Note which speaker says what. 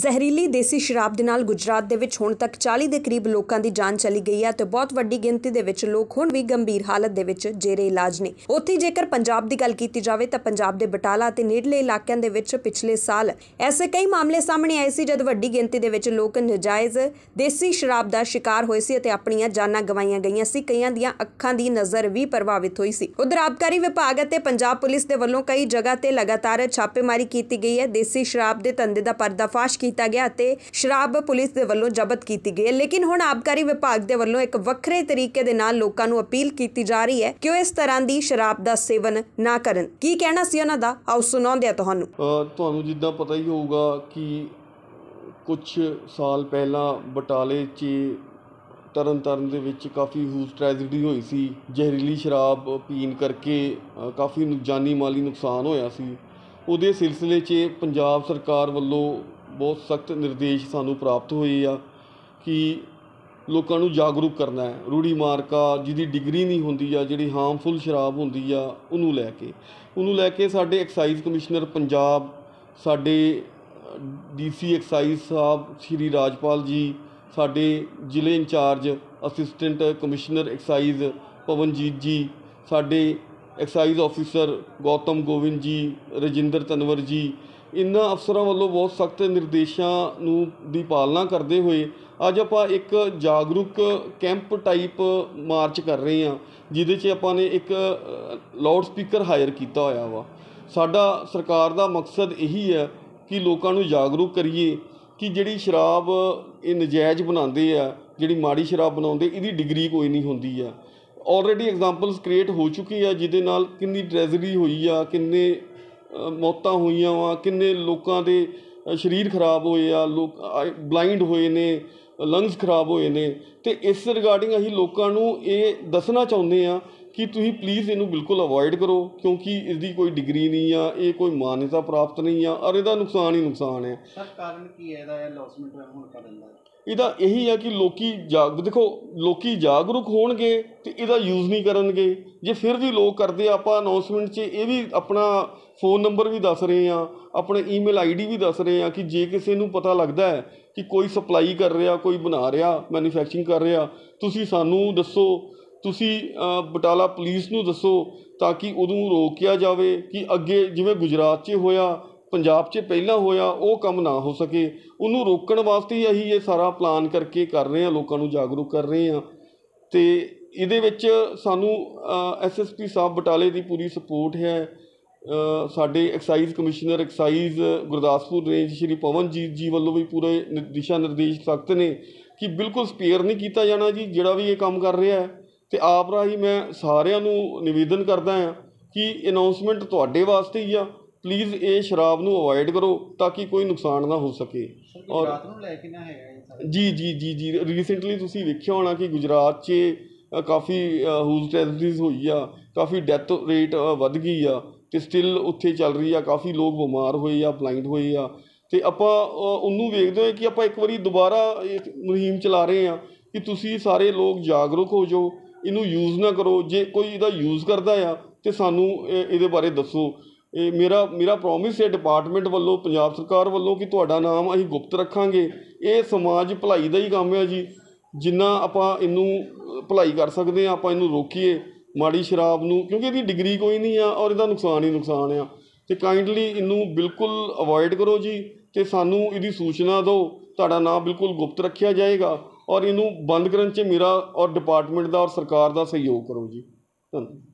Speaker 1: ਜ਼ਹਿਰੀਲੀ ਦੇਸੀ ਸ਼ਰਾਬ ਦੇ ਨਾਲ ਗੁਜਰਾਤ ਦੇ ਵਿੱਚ ਹੁਣ ਤੱਕ 40 ਦੇ ਕਰੀਬ ਲੋਕਾਂ ਦੀ ਜਾਨ ਚਲੀ ਗਈ ਹੈ ਤੇ ਬਹੁਤ ਵੱਡੀ ਗਿਣਤੀ ਦੇ ਵਿੱਚ ਲੋਕ ਹੁਣ ਵੀ ਗੰਭੀਰ ਹਾਲਤ ਦੇ ਵਿੱਚ ਜੇਰੇ ਇਲਾਜ ਨੇ ਉੱਥੇ ਜੇਕਰ ਪੰਜਾਬ ਦੀ ਗੱਲ ਕੀਤੀ ਜਾਵੇ ਤਾਂ ਪੰਜਾਬ ਦੇ ਬਟਾਲਾ ਤੇ ਨੇੜਲੇ ਇਲਾਕਿਆਂ ਦੇ ਵਿੱਚ ਪਿਛਲੇ ਸਾਲ ਐਸੇ ਕਈ ਮਾਮਲੇ ਸਾਹਮਣੇ ਆਏ ਸੀ ਜਦ ਵੱਡੀ ਗਿਣਤੀ ਦੇ ਵਿੱਚ ਲੋਕ ਨਜਾਇਜ਼ ਦੇਸੀ ਸ਼ਰਾਬ ਦਾ ਸ਼ਿਕਾਰ ਹੋਏ ਸੀ ਅਤੇ ਆਪਣੀਆਂ ਜਾਨਾਂ ਗਵਾਈਆਂ ਗਈਆਂ ਸੀ ਕਈਆਂ ਦੀਆਂ ਅੱਖਾਂ ਦੀ ਨਜ਼ਰ ਵੀ ਪ੍ਰਭਾਵਿਤ ਹੋਈ ਸੀ ਉਧਰ ਆਬਕਾਰੀ ਵਿਭਾਗ ਅਤੇ ਪੰਜਾਬ ਪੁਲਿਸ ਦੇ ਵੱਲੋਂ ਕਈ ਜਗ੍ਹਾ ਤੇ ਲਗਾਤਾਰ ਛਾਪੇਮਾਰੀ ਕੀਤੀ ਗਈ ਹੈ ਦੇਸੀ ਸ਼ਰਾਬ ਦੇ ਧੰਦੇ ਦਾ ਪਰਦਾਫਾਸ਼ ਕੀਤਾ ਗਿਆ ਅਤੇ ਸ਼ਰਾਬ ਪੁਲਿਸ ਦੇ ਵੱਲੋਂ ਜ਼ਬਤ ਕੀਤੀ ਗਈ ਹੈ ਲੇਕਿਨ ਹੁਣ ਆਬਕਾਰੀ ਵਿਭਾਗ ਦੇ ਵੱਲੋਂ ਇੱਕ ਵੱਖਰੇ ਤਰੀਕੇ ਦੇ ਨਾਲ ਲੋਕਾਂ ਨੂੰ ਅਪੀਲ ਕੀਤੀ ਜਾ ਰਹੀ ਹੈ ਕਿ ਉਹ ਇਸ ਤਰ੍ਹਾਂ ਦੀ ਸ਼ਰਾਬ ਦਾ ਸੇਵਨ ਨਾ ਕਰਨ ਕੀ ਕਹਿਣਾ ਸੀ ਉਹਨਾਂ ਦਾ ਆਓ ਸੁਣਾਉਂਦੇ ਆ ਤੁਹਾਨੂੰ
Speaker 2: ਤੁਹਾਨੂੰ ਜਿੱਦਾਂ ਪਤਾ ਹੀ ਹੋਊਗਾ ਕਿ ਕੁਝ ਸਾਲ ਪਹਿਲਾਂ ਬਟਾਲੇ 'ਚ ਤਰਨ ਤਰਨ ਦੇ ਵਿੱਚ ਕਾਫੀ ਹੂਸ ਟ੍ਰੈਜੇਡੀ ਹੋਈ ਸੀ ਜ਼ਹਿਰੀਲੀ ਸ਼ਰਾਬ ਪੀਣ ਕਰਕੇ ਕਾਫੀ ਜਾਨੀ ਮਾਲੀ ਨੁਕਸਾਨ ਹੋਇਆ ਸੀ ਉਹਦੇ ਸਿਲਸਿਲੇ 'ਚ ਪੰਜਾਬ ਸਰਕਾਰ ਵੱਲੋਂ ਬਹੁਤ ਸਖਤ ਨਿਰਦੇਸ਼ ਸਾਨੂੰ ਪ੍ਰਾਪਤ ਹੋਏ ਆ ਕਿ ਲੋਕਾਂ ਨੂੰ ਜਾਗਰੂਕ ਕਰਨਾ ਹੈ ਰੂੜੀ ਮਾਰਕਾ ਜਿਹਦੀ ਡਿਗਰੀ ਨਹੀਂ ਹੁੰਦੀ ਆ ਜਿਹੜੀ ਹਾਰਮਫੁਲ ਸ਼ਰਾਬ ਹੁੰਦੀ ਆ ਉਹਨੂੰ ਲੈ ਕੇ ਉਹਨੂੰ ਲੈ ਕੇ ਸਾਡੇ ਐਕਸਾਈਜ਼ ਕਮਿਸ਼ਨਰ ਪੰਜਾਬ ਸਾਡੇ ਡੀਸੀ ਐਕਸਾਈਜ਼ ਸਾਹਿਬ ਸ਼੍ਰੀ ਰਾਜਪਾਲ ਜੀ ਸਾਡੇ ਜ਼ਿਲ੍ਹੇ incharge assistant commissioner excise Pawanjit ji ਸਾਡੇ ਐਕਸਾਈਜ਼ ਆਫੀਸਰ ਗੌਤਮ ਗੋਵਿੰਦ ਜੀ ਰਜਿੰਦਰ ਤਨਵਰ ਜੀ ਇਹਨਾਂ ਅਫਸਰਾਂ ਵੱਲੋਂ ਬਹੁਤ ਸਖਤ ਨਿਰਦੇਸ਼ਾਂ ਨੂੰ ਦੀ ਪਾਲਣਾ ਕਰਦੇ ਹੋਏ ਅੱਜ ਆਪਾਂ ਇੱਕ ਜਾਗਰੂਕ ਕੈਂਪ ਟਾਈਪ ਮਾਰਚ ਕਰ ਰਹੇ ਹਾਂ ਜਿਹਦੇ 'ਚ ਆਪਾਂ ਨੇ ਇੱਕ ਲਾਊਡ ਸਪੀਕਰ ਹਾਇਰ ਕੀਤਾ ਹੋਇਆ ਵਾ ਸਾਡਾ ਸਰਕਾਰ ਦਾ ਮਕਸਦ ਇਹੀ ਹੈ ਕਿ ਲੋਕਾਂ ਨੂੰ ਜਾਗਰੂਕ ਕਰੀਏ ਕਿ ਜਿਹੜੀ ਸ਼ਰਾਬ ਇਹ ਨਜਾਇਜ਼ ਬਣਾਉਂਦੇ ਆ ਜਿਹੜੀ ਮਾੜੀ ਸ਼ਰਾਬ ਬਣਾਉਂਦੇ ਇਹਦੀ ਡਿਗਰੀ ਕੋਈ ਨਹੀਂ ਹੁੰਦੀ ਆ ਆਲਰੇਡੀ ਐਗਜ਼ਾਮਪਲਸ ਕ੍ਰੀਏਟ ਹੋ ਚੁੱਕੀ ਆ ਜਿਹਦੇ ਨਾਲ ਕਿੰਨੀ ਟ੍ਰੈਜਰੀ ਹੋਈ ਆ ਕਿੰਨੇ ਮੌਤਾਂ ਹੋਈਆਂ ਵਾ ਕਿੰਨੇ ਲੋਕਾਂ ਦੇ ਸਰੀਰ ਖਰਾਬ ਹੋਏ ਆ ਲੋਕ ਬਲਾਈਂਡ ਹੋਏ ਨੇ ਲੰਗਸ ਖਰਾਬ ਹੋਏ ਨੇ ਤੇ ਇਸ ਰਿਗਾਰਡਿੰਗ ਅਸੀਂ ਲੋਕਾਂ ਨੂੰ ਇਹ ਦੱਸਣਾ ਚਾਹੁੰਦੇ ਆ ਕਿ ਤੁਸੀਂ ਪਲੀਜ਼ ਇਹਨੂੰ ਬਿਲਕੁਲ ਅਵੋਇਡ ਕਰੋ ਕਿਉਂਕਿ ਇਸ ਦੀ ਕੋਈ ਡਿਗਰੀ ਨਹੀਂ ਆ ਇਹ ਕੋਈ ਮਾਨਤਾ ਪ੍ਰਾਪਤ ਨਹੀਂ ਆ ਔਰ ਇਹਦਾ ਨੁਕਸਾਨ ਹੀ ਨੁਕਸਾਨ ਹੈ ਸਰ ਕਾਰਨ ਕੀ ਹੈ ਇਹਦਾ ਲੌਸਮੈਂਟ ਹੁਣ ਕਰਨ ਦਾ ਇਹਦਾ ਇਹੀ ਆ ਕਿ ਲੋਕੀ ਜਾਗ ਦੇਖੋ ਲੋਕੀ ਜਾਗਰੂਕ ਹੋਣਗੇ ਤੇ ਇਹਦਾ ਯੂਜ਼ ਨਹੀਂ ਕਰਨਗੇ ਜੇ ਫਿਰ ਵੀ ਲੋਕ ਕਰਦੇ ਆ ਆਪਾਂ ਅਨਾਉਂਸਮੈਂਟ 'ਚ ਇਹ ਵੀ ਆਪਣਾ ਫੋਨ ਨੰਬਰ ਵੀ ਦੱਸ ਰਹੇ ਆ ਆਪਣੇ ਈਮੇਲ ਆਈਡੀ ਵੀ ਦੱਸ ਰਹੇ ਆ ਕਿ ਜੇ ਕਿਸੇ ਨੂੰ ਪਤਾ ਲੱਗਦਾ ਹੈ ਕਿ ਕੋਈ ਸਪਲਾਈ ਕਰ ਰਿਹਾ ਕੋਈ ਬਣਾ ਰਿਹਾ ਮੈਨੂਫੈਕਚਰਿੰਗ ਕਰ ਰਿਹਾ ਤੁਸੀਂ ਸਾਨੂੰ ਦੱਸੋ ਤੁਸੀਂ ਬਟਾਲਾ ਪੁਲਿਸ ਨੂੰ ਦੱਸੋ ਤਾਂ ਕਿ ਉਹਨੂੰ ਰੋਕਿਆ ਜਾਵੇ ਕਿ ਅੱਗੇ ਜਿਵੇਂ ਗੁਜਰਾਤ 'ਚ ਹੋਇਆ ਪੰਜਾਬ 'ਚ ਪਹਿਲਾਂ ਹੋਇਆ ਉਹ ਕੰਮ ਨਾ ਹੋ ਸਕੇ ਉਹਨੂੰ ਰੋਕਣ ਵਾਸਤੇ ਹੀ ਅਸੀਂ ਇਹ ਸਾਰਾ ਪਲਾਨ ਕਰਕੇ ਕਰ ਰਹੇ ਹਾਂ ਲੋਕਾਂ ਨੂੰ ਜਾਗਰੂਕ ਕਰ ਰਹੇ ਹਾਂ ਤੇ ਇਹਦੇ ਵਿੱਚ ਸਾਨੂੰ ਐਸਐਸਪੀ ਸਾਹਿਬ ਬਟਾਲੇ ਦੀ ਪੂਰੀ ਸਪੋਰਟ ਹੈ ਸਾਡੇ excise commissioner excise Gurdaspur range Shri Pawanjit ji ਵੱਲੋਂ ਵੀ ਪੂਰੇ ਦਿਸ਼ਾ ਨਿਰਦੇਸ਼ ਸਖਤ ਨੇ ਕਿ ਬਿਲਕੁਲ ਸਪੇਅਰ ਨਹੀਂ ਕੀਤਾ ਜਾਣਾ ਜੀ ਜਿਹੜਾ ਵੀ ਇਹ ਕੰਮ ਕਰ ਰਿਹਾ ਹੈ ਤੇ ਆਪ ਰਾਹੀਂ ਮੈਂ ਸਾਰਿਆਂ ਨੂੰ ਨਿਵੇਦਨ ਕਰਦਾ ਹਾਂ ਕਿ ਅਨਾਉਂਸਮੈਂਟ ਤੁਹਾਡੇ ਵਾਸਤੇ ਹੀ ਆ ਪਲੀਜ਼ ਇਹ ਸ਼ਰਾਬ ਨੂੰ ਅਵੋਇਡ ਕਰੋ ਤਾਂ ਕਿ ਕੋਈ ਨੁਕਸਾਨ ਨਾ ਹੋ ਸਕੇ ਔਰ ਰਾਤ ਨੂੰ ਲੈ ਕੇ ਨਾ ਹੈਗਾ ਜੀ ਜੀ ਜੀ ਜੀ ਰੀਸੈਂਟਲੀ ਤੁਸੀਂ ਵੇਖਿਆ ਹੋਣਾ ਕਿ ਗੁਜਰਾਤ 'ਚ ਕਾਫੀ ਹੂਲ ਟੈਰਰੀਜ਼ ਹੋਈ ਆ ਕਾਫੀ ਡੈਥ ਰੇਟ ਵੱਧ ਗਈ ਆ ਤੇ ਸਟਿਲ ਉੱਥੇ ਚੱਲ ਰਹੀ ਆ ਕਾਫੀ ਲੋਕ ਬਿਮਾਰ ਹੋਏ ਆ ਬਲਾਈਂਡ ਹੋਏ ਆ ਤੇ ਆਪਾਂ ਉਹਨੂੰ ਵੇਖਦੇ ਹਾਂ ਕਿ ਆਪਾਂ ਇੱਕ ਵਾਰੀ ਦੁਬਾਰਾ ਇੱਕ ਮੁਹਿੰਮ ਚਲਾ ਰਹੇ ਆ ਕਿ ਤੁਸੀਂ ਸਾਰੇ ਲੋਕ ਜਾਗਰੂਕ ਹੋ ਜਾਓ ਇਹਨੂੰ ਯੂਜ਼ ਨਾ ਕਰੋ ਜੇ ਕੋਈ ਇਹਦਾ ਯੂਜ਼ ਕਰਦਾ ਆ ਤੇ ਸਾਨੂੰ ਇਹਦੇ ਬਾਰੇ ਦੱਸੋ ਇਹ ਮੇਰਾ ਮੇਰਾ ਪ੍ਰੋਮਿਸ ਹੈ ਡਿਪਾਰਟਮੈਂਟ ਵੱਲੋਂ ਪੰਜਾਬ ਸਰਕਾਰ ਵੱਲੋਂ ਕਿ ਤੁਹਾਡਾ ਨਾਮ ਅਸੀਂ ਗੁਪਤ ਰੱਖਾਂਗੇ ਇਹ ਸਮਾਜ ਭਲਾਈ ਦਾ ਹੀ ਕੰਮ ਹੈ ਜੀ ਜਿੰਨਾ ਆਪਾਂ ਇਹਨੂੰ ਭਲਾਈ ਕਰ ਸਕਦੇ ਆ ਆਪਾਂ ਇਹਨੂੰ ਰੋਕੀਏ ਮਾੜੀ ਸ਼ਰਾਬ ਨੂੰ ਕਿਉਂਕਿ ਇਹਦੀ ਡਿਗਰੀ ਕੋਈ ਨਹੀਂ ਆ ਔਰ ਇਹਦਾ ਨੁਕਸਾਨ ਹੀ ਨੁਕਸਾਨ ਆ ਤੇ ਕਾਈਂਡਲੀ ਇਹਨੂੰ ਬਿਲਕੁਲ ਅਵੋਇਡ ਕਰੋ ਜੀ ਤੇ ਸਾਨੂੰ ਇਹਦੀ ਸੂਚਨਾ ਦਿਓ ਤੁਹਾਡਾ ਨਾਮ ਬਿਲਕੁਲ ਗੁਪਤ ਰੱਖਿਆ ਜਾਏਗਾ ਔਰ ਇਹਨੂੰ ਬੰਦ ਕਰਨ 'ਚ ਮੇਰਾ ਔਰ ਡਿਪਾਰਟਮੈਂਟ ਦਾ ਔਰ ਸਰਕਾਰ ਦਾ ਸਹਿਯੋਗ ਕਰੋ ਜੀ ਧੰਨਵਾਦ